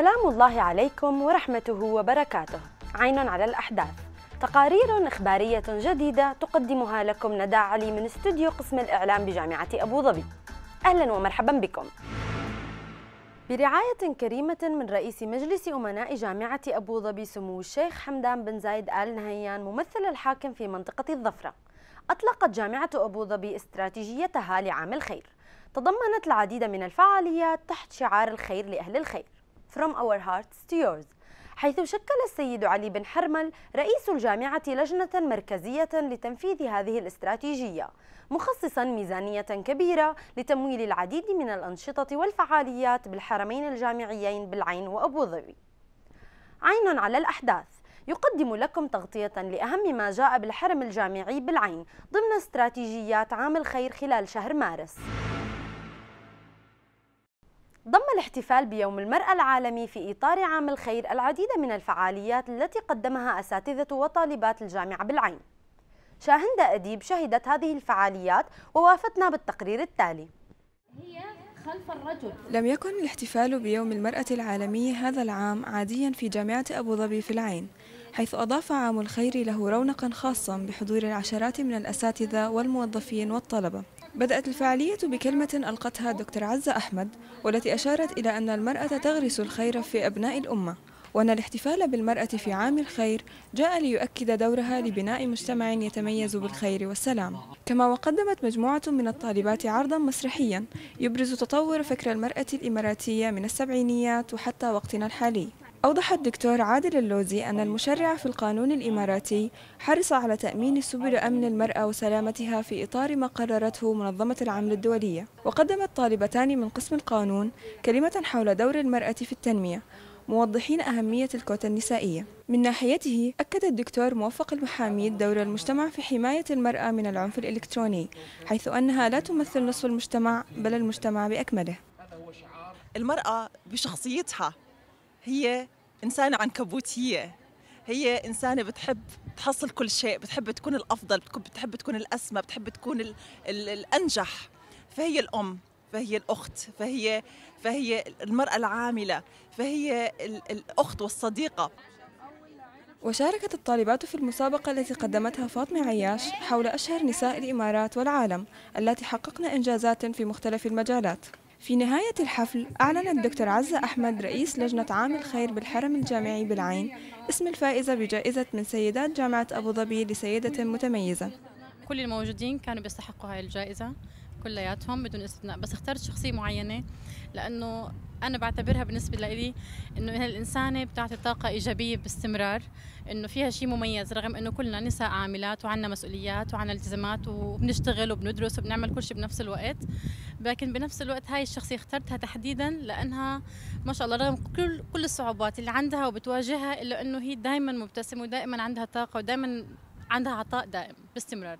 سلام الله عليكم ورحمته وبركاته عين على الأحداث تقارير إخبارية جديدة تقدمها لكم ندى علي من استوديو قسم الإعلام بجامعة أبو ظبي أهلا ومرحبا بكم برعاية كريمة من رئيس مجلس أمناء جامعة أبو ظبي سمو الشيخ حمدان بن زايد آل نهيان ممثل الحاكم في منطقة الظفرة أطلقت جامعة أبو ظبي استراتيجيتها لعام الخير تضمنت العديد من الفعاليات تحت شعار الخير لأهل الخير From Our Hearts to Yours حيث شكل السيد علي بن حرمل رئيس الجامعة لجنة مركزية لتنفيذ هذه الاستراتيجية مخصصا ميزانية كبيرة لتمويل العديد من الأنشطة والفعاليات بالحرمين الجامعيين بالعين وأبو ظبي عين على الأحداث يقدم لكم تغطية لأهم ما جاء بالحرم الجامعي بالعين ضمن استراتيجيات عام الخير خلال شهر مارس ضم الاحتفال بيوم المرأة العالمي في إطار عام الخير العديد من الفعاليات التي قدمها أساتذة وطالبات الجامعة بالعين شاهندة أديب شهدت هذه الفعاليات ووافتنا بالتقرير التالي هي خلف الرجل لم يكن الاحتفال بيوم المرأة العالمي هذا العام عاديا في جامعة أبو ظبي في العين حيث أضاف عام الخير له رونقا خاصا بحضور العشرات من الأساتذة والموظفين والطلبة بدأت الفعالية بكلمة ألقتها دكتور عزة أحمد والتي أشارت إلى أن المرأة تغرس الخير في أبناء الأمة وأن الاحتفال بالمرأة في عام الخير جاء ليؤكد دورها لبناء مجتمع يتميز بالخير والسلام كما وقدمت مجموعة من الطالبات عرضا مسرحيا يبرز تطور فكر المرأة الإماراتية من السبعينيات وحتى وقتنا الحالي أوضح الدكتور عادل اللوزي أن المشرع في القانون الإماراتي حرص على تأمين سبل أمن المرأة وسلامتها في إطار ما قررته منظمة العمل الدولية وقدمت طالبتان من قسم القانون كلمة حول دور المرأة في التنمية موضحين أهمية الكوتا النسائية من ناحيته أكد الدكتور موفق المحاميد دور المجتمع في حماية المرأة من العنف الإلكتروني حيث أنها لا تمثل نصف المجتمع بل المجتمع بأكمله المرأة بشخصيتها هي إنسانة عنكبوتية هي إنسانة بتحب تحصل كل شيء بتحب تكون الأفضل بتحب تكون الأسمى بتحب تكون الـ الـ الأنجح فهي الأم فهي الأخت فهي فهي المرأة العاملة فهي الأخت والصديقة وشاركت الطالبات في المسابقة التي قدمتها فاطمة عياش حول أشهر نساء الإمارات والعالم التي حققن إنجازات في مختلف المجالات في نهاية الحفل أعلن الدكتور عزة أحمد رئيس لجنة عام الخير بالحرم الجامعي بالعين اسم الفائزة بجائزة من سيدات جامعة أبو ظبي لسيدة متميزة كل الموجودين كانوا بيستحقوا هاي الجائزة كلياتهم بدون استثناء بس اخترت شخصيه معينه لانه انا بعتبرها بالنسبه لي انه الانسانه بتعطي طاقه ايجابيه باستمرار انه فيها شيء مميز رغم انه كلنا نساء عاملات وعندنا مسؤوليات وعندنا التزامات وبنشتغل وبندرس وبنعمل كل شيء بنفس الوقت لكن بنفس الوقت هاي الشخصيه اخترتها تحديدا لانها ما شاء الله رغم كل كل الصعوبات اللي عندها وبتواجهها الا انه هي دائما مبتسمه ودائما عندها طاقه ودائما عندها عطاء دائم باستمرار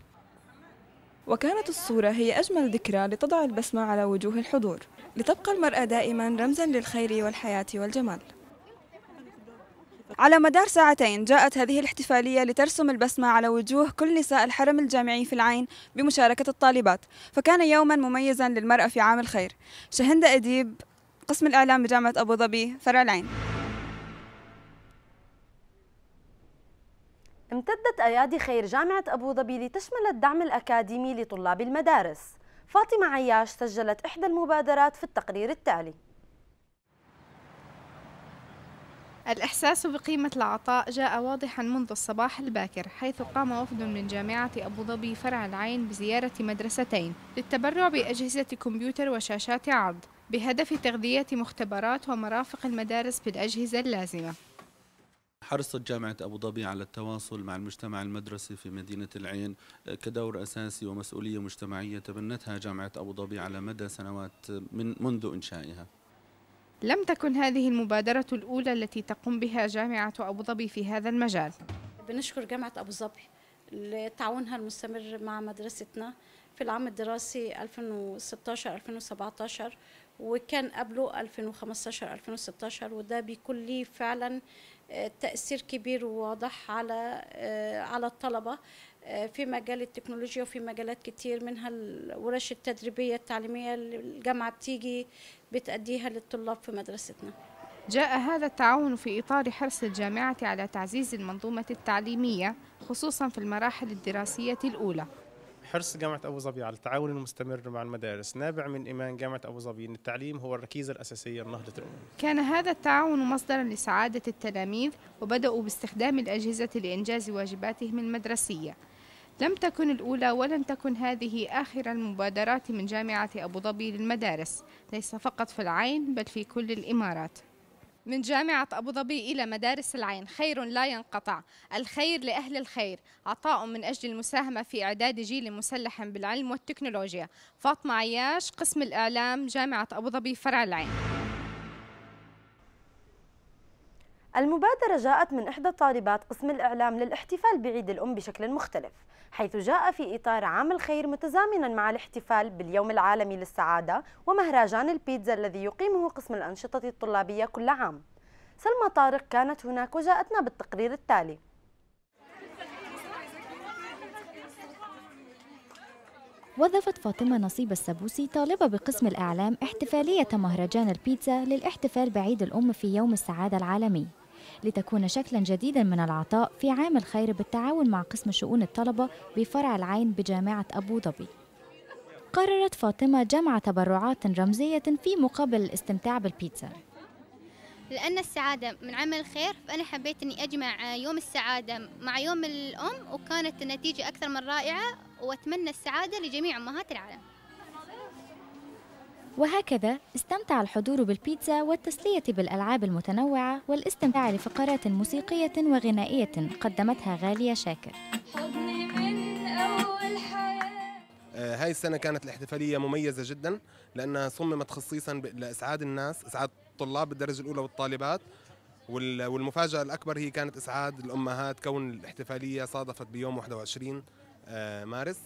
وكانت الصورة هي أجمل ذكرى لتضع البسمة على وجوه الحضور لتبقى المرأة دائما رمزا للخير والحياة والجمال على مدار ساعتين جاءت هذه الاحتفالية لترسم البسمة على وجوه كل نساء الحرم الجامعي في العين بمشاركة الطالبات فكان يوما مميزا للمرأة في عام الخير شهندة أديب قسم الإعلام بجامعة أبو ظبي فرع العين امتدت أيادي خير جامعة أبو ظبي لتشمل الدعم الأكاديمي لطلاب المدارس فاطمة عياش سجلت إحدى المبادرات في التقرير التالي الإحساس بقيمة العطاء جاء واضحا منذ الصباح الباكر حيث قام وفد من جامعة أبو ظبي فرع العين بزيارة مدرستين للتبرع بأجهزة كمبيوتر وشاشات عرض بهدف تغذية مختبرات ومرافق المدارس بالأجهزة اللازمة حرصت جامعة أبو ظبي على التواصل مع المجتمع المدرسي في مدينة العين آه، كدور أساسي ومسؤولية مجتمعية تبنتها جامعة أبو ظبي على مدى سنوات آه، من منذ إنشائها لم تكن هذه المبادرة الأولى التي تقوم بها جامعة أبو ظبي في هذا المجال بنشكر جامعة أبو ظبي لتعاونها المستمر مع مدرستنا في العام الدراسي 2016-2017 وكان قبله 2015 2016 وده بيكون ليه فعلا آه، تأثير كبير وواضح على آه، على الطلبة آه، في مجال التكنولوجيا وفي مجالات كتير منها الورش التدريبية التعليمية اللي الجامعة بتيجي بتأديها للطلاب في مدرستنا جاء هذا التعاون في إطار حرص الجامعة على تعزيز المنظومة التعليمية خصوصا في المراحل الدراسية الأولى حرص جامعة أبو ظبي على التعاون المستمر مع المدارس نابع من إيمان جامعة أبو ظبي أن التعليم هو الركيزة الأساسية لنهضة الأمة. كان هذا التعاون مصدرا لسعادة التلاميذ وبدأوا باستخدام الأجهزة لإنجاز واجباتهم المدرسية. لم تكن الأولى ولن تكن هذه آخر المبادرات من جامعة أبو ظبي للمدارس، ليس فقط في العين بل في كل الإمارات. من جامعة أبو ظبي إلى مدارس العين خير لا ينقطع الخير لأهل الخير عطاء من أجل المساهمة في إعداد جيل مسلح بالعلم والتكنولوجيا فاطمة عياش قسم الإعلام جامعة أبو ظبي فرع العين المبادرة جاءت من إحدى طالبات قسم الإعلام للاحتفال بعيد الأم بشكل مختلف حيث جاء في إطار عام الخير متزامنا مع الاحتفال باليوم العالمي للسعادة ومهرجان البيتزا الذي يقيمه قسم الأنشطة الطلابية كل عام سلمى طارق كانت هناك وجاءتنا بالتقرير التالي وظفت فاطمة نصيب السبوسي طالبة بقسم الإعلام احتفالية مهرجان البيتزا للاحتفال بعيد الأم في يوم السعادة العالمي لتكون شكلا جديدا من العطاء في عام الخير بالتعاون مع قسم شؤون الطلبة بفرع العين بجامعة أبو ظبي قررت فاطمة جمع تبرعات رمزية في مقابل الاستمتاع بالبيتزا لأن السعادة من عمل الخير فأنا حبيت أني أجمع يوم السعادة مع يوم الأم وكانت النتيجة أكثر من رائعة وأتمنى السعادة لجميع أمهات العالم وهكذا استمتع الحضور بالبيتزا والتسلية بالألعاب المتنوعة والاستمتاع لفقرات موسيقية وغنائية قدمتها غالية شاكر حضني من أول آه، هاي السنة كانت الاحتفالية مميزة جدا لأنها صممت خصيصا لإسعاد الناس إسعاد الطلاب بالدرجة الأولى والطالبات والمفاجأة الأكبر هي كانت إسعاد الأمهات كون الاحتفالية صادفت بيوم 21 آه، مارس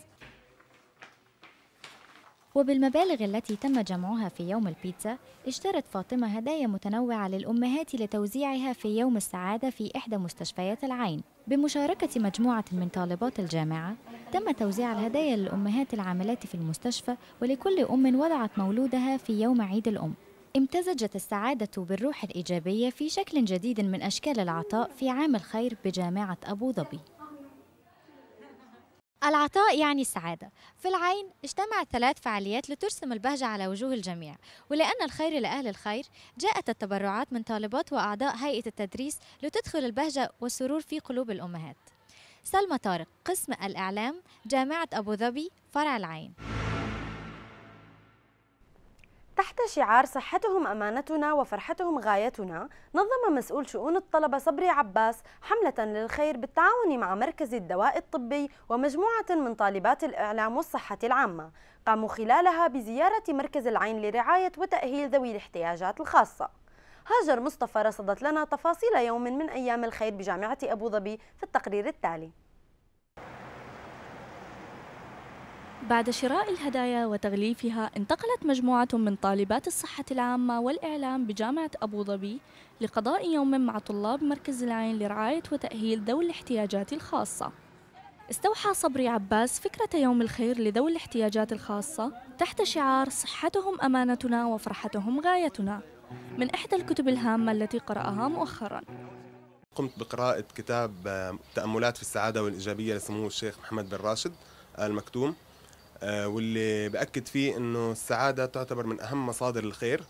وبالمبالغ التي تم جمعها في يوم البيتزا اشترت فاطمة هدايا متنوعة للأمهات لتوزيعها في يوم السعادة في إحدى مستشفيات العين بمشاركة مجموعة من طالبات الجامعة تم توزيع الهدايا للأمهات العاملات في المستشفى ولكل أم وضعت مولودها في يوم عيد الأم امتزجت السعادة بالروح الإيجابية في شكل جديد من أشكال العطاء في عام الخير بجامعة أبو ظبي العطاء يعني السعادة في العين اجتمع ثلاث فعاليات لترسم البهجة على وجوه الجميع ولأن الخير لأهل الخير جاءت التبرعات من طالبات وأعضاء هيئة التدريس لتدخل البهجة والسرور في قلوب الأمهات سلمى طارق قسم الإعلام جامعة أبو ظبي فرع العين تحت شعار صحتهم أمانتنا وفرحتهم غايتنا نظم مسؤول شؤون الطلبة صبري عباس حملة للخير بالتعاون مع مركز الدواء الطبي ومجموعة من طالبات الإعلام والصحة العامة قاموا خلالها بزيارة مركز العين لرعاية وتأهيل ذوي الاحتياجات الخاصة هاجر مصطفى رصدت لنا تفاصيل يوم من أيام الخير بجامعة أبو ظبي في التقرير التالي بعد شراء الهدايا وتغليفها انتقلت مجموعة من طالبات الصحة العامة والإعلام بجامعة أبو ظبي لقضاء يوم مع طلاب مركز العين لرعاية وتأهيل ذوي الاحتياجات الخاصة استوحى صبري عباس فكرة يوم الخير لذوي الاحتياجات الخاصة تحت شعار صحتهم أمانتنا وفرحتهم غايتنا من إحدى الكتب الهامة التي قرأها مؤخراً قمت بقراءة كتاب آه، تأملات في السعادة والإيجابية لسمو الشيخ محمد بن راشد آه، المكتوم آه، واللي باكد فيه انه السعاده تعتبر من اهم مصادر الخير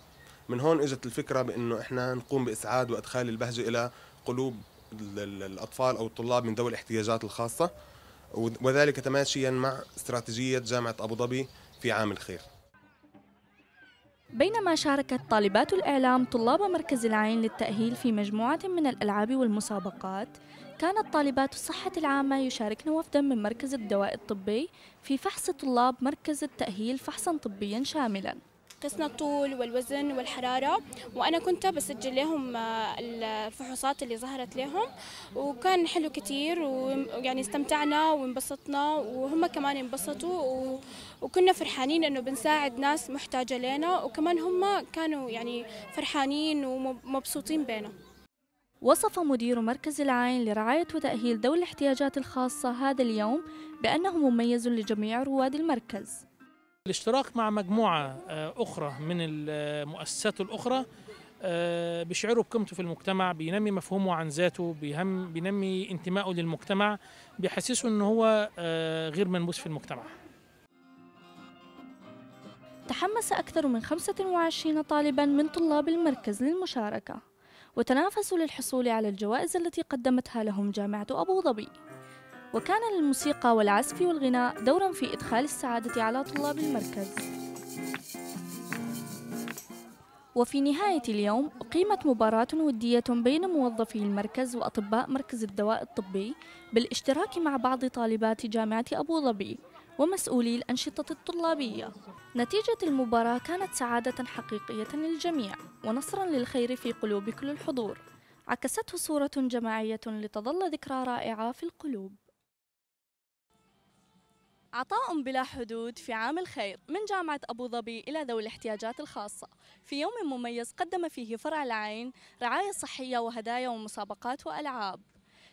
من هون اجت الفكره بانه احنا نقوم باسعاد وادخال البهجه الى قلوب الاطفال او الطلاب من ذوي الاحتياجات الخاصه وذلك تماشيا مع استراتيجيه جامعه ابو ظبي في عام الخير بينما شاركت طالبات الإعلام طلاب مركز العين للتأهيل في مجموعة من الألعاب والمسابقات كانت طالبات الصحة العامة يشاركن وفدا من مركز الدواء الطبي في فحص طلاب مركز التأهيل فحصا طبيا شاملا قسنا الطول والوزن والحرارة وأنا كنت بسجل لهم آه، الفحوصات اللي ظهرت لهم وكان حلو كثير ويعني استمتعنا وانبسطنا وهم كمان انبسطوا وكنا فرحانين أنه بنساعد ناس محتاجة لنا وكمان هم كانوا يعني فرحانين ومبسوطين بينا وصف مدير مركز العين لرعاية وتأهيل ذوي الاحتياجات الخاصة هذا اليوم بأنه مميز لجميع رواد المركز الاشتراك مع مجموعة آه، أخرى من المؤسسات الأخرى آه، بيشعره بقيمته في المجتمع بينمي مفهومه عن ذاته بيهم بينمي انتمائه للمجتمع بيحسسه ان هو آه، غير منبوس في المجتمع تحمس أكثر من 25 طالبا من طلاب المركز للمشاركة وتنافسوا للحصول على الجوائز التي قدمتها لهم جامعة أبو ظبي وكان للموسيقى والعزف والغناء دورا في إدخال السعادة على طلاب المركز وفي نهاية اليوم أقيمت مباراة ودية بين موظفي المركز وأطباء مركز الدواء الطبي بالاشتراك مع بعض طالبات جامعة أبو ظبي ومسؤولي الأنشطة الطلابية نتيجة المباراة كانت سعادة حقيقية للجميع ونصرا للخير في قلوب كل الحضور عكسته صورة جماعية لتظل ذكرى رائعة في القلوب عطاء بلا حدود في عام الخير من جامعة أبو ظبي إلى ذوي الاحتياجات الخاصة في يوم مميز قدم فيه فرع العين رعاية صحية وهدايا ومسابقات وألعاب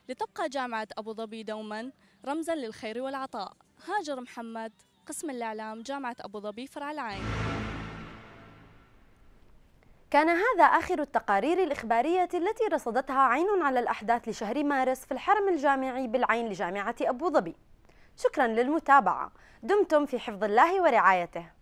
لتبقى جامعة أبو ظبي دوما رمزا للخير والعطاء هاجر محمد قسم الإعلام جامعة أبو ظبي فرع العين كان هذا آخر التقارير الإخبارية التي رصدتها عين على الأحداث لشهر مارس في الحرم الجامعي بالعين لجامعة أبو ظبي شكرا للمتابعة دمتم في حفظ الله ورعايته